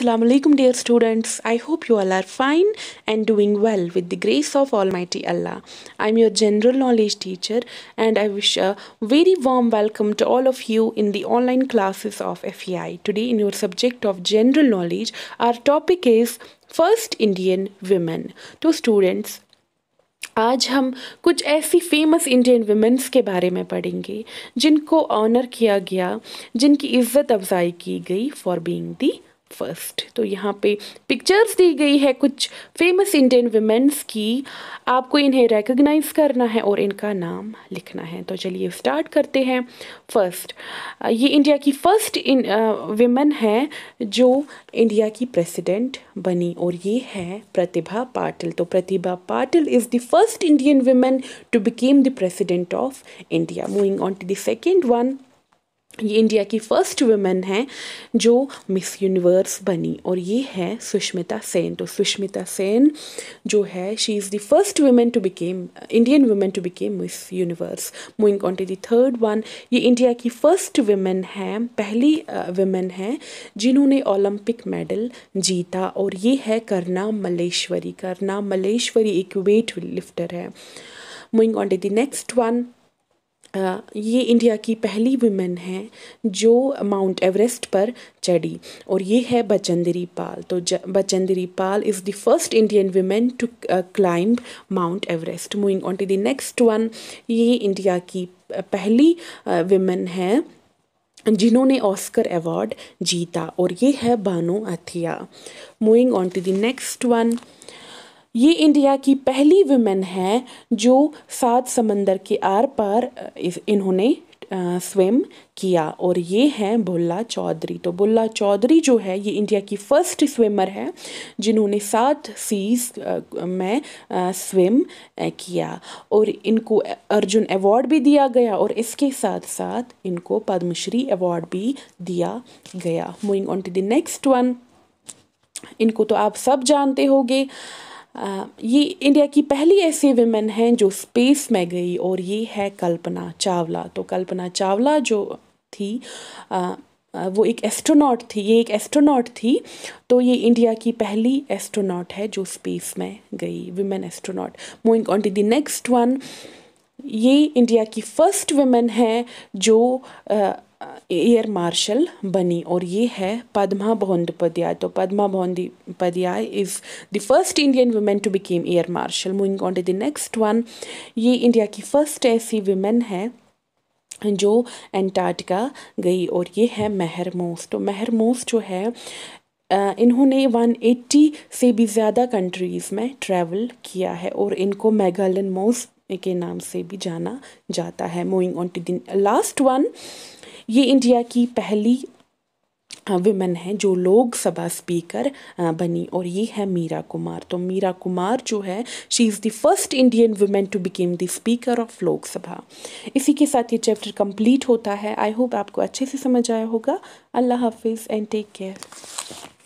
Assalamu alaikum dear students. I hope you all are fine and doing well with the grace of Almighty Allah. I'm your general knowledge teacher and I wish a very warm welcome to all of you in the online classes of FEI. Today in your subject of general knowledge, our topic is First Indian Women. To students, आज हम कुछ ऐसी famous Indian women's के बारे में पढ़ेंगे जिनको honour किया गया जिनकी इज़्ज़त अफजाई की गई फॉर बीइंग दी फर्स्ट तो यहाँ पे पिक्चर्स दी गई है कुछ फेमस इंडियन वीमेंस की आपको इन्हें रिकग्नाइज करना है और इनका नाम लिखना है तो चलिए स्टार्ट करते हैं फर्स्ट ये इंडिया की फर्स्ट इन वुमेन है जो इंडिया की प्रेसिडेंट बनी और ये है प्रतिभा पाटिल तो Pratibha Patil is the first Indian women to become the president of India moving on to the second one ये इंडिया की फर्स्ट वुमेन हैं जो मिस यूनिवर्स बनी और ये है सुष्मिता सेन तो सुष्मिता सेन जो है she is the first women to become Indian women to become Miss Universe moving on to the third one ये इंडिया की फर्स्ट वुमेन हैं पहली वुमेन हैं जिन्होंने ओलंपिक मेडल जीता और ये है करना मलेश्वरी करना मलेश्वरी एक वेट लिफ्टर है moving on to the next one ये इंडिया की पहली वुमेन है जो माउंट एवरेस्ट पर चढ़ी और ये है बचंदरी पाल तो Bachendri Pal is the first Indian women to climb Mount Everest moving on to the next one ये इंडिया की पहली वुमेन है जिन्होंने ऑस्कर अवार्ड जीता और ये है Bano Athiya moving on to the next one ये इंडिया की पहली वुमेन हैं जो सात समंदर के आर पार इन्होंने स्विम किया और ये हैं बुल्ला चौधरी तो बुल्ला चौधरी जो है ये इंडिया की फर्स्ट स्विमर है जिन्होंने सात सीज में स्विम किया और इनको अर्जुन अवार्ड भी दिया गया और इसके साथ साथ इनको पद्मश्री अवार्ड भी दिया गया moving on to the next one इनको तो आप सब जानते होंगे ये इंडिया की पहली ऐसी वेमेन हैं जो स्पेस में गई और ये है कल्पना चावला तो कल्पना चावला जो थी आ, वो एक एस्ट्रोनॉट थी ये एक एस्ट्रोनॉट थी तो ये इंडिया की पहली एस्ट्रोनॉट है जो स्पेस में गई women astronaut moving on to the next one ये इंडिया की फर्स्ट वुमेन है जो एयर मार्शल बनी और ये है पद्मा भोंडोपाध्याय तो Padma Bandopadhyay is the first Indian women to become air marshal moving on to the next one ये इंडिया की फर्स्ट ऐसी वुमेन है जो एंटार्टिका गई और ये है महरमोस तो महरमोस जो है इन्होंने 180 से भी ज़्यादा कंट्रीज़ में ट्रैवल किया है और इनको मेगालन मोस के नाम से भी जाना जाता है moving on to the last one ये इंडिया की पहली विमेन है जो लोकसभा स्पीकर बनी और ये है मीरा कुमार तो मीरा कुमार जो है she is the first Indian women to become the speaker of Lok Sabha इसी के साथ ये चैप्टर कंप्लीट होता है आई होप आपको अच्छे से समझ आया होगा अल्लाह हाफिज़ एंड टेक केयर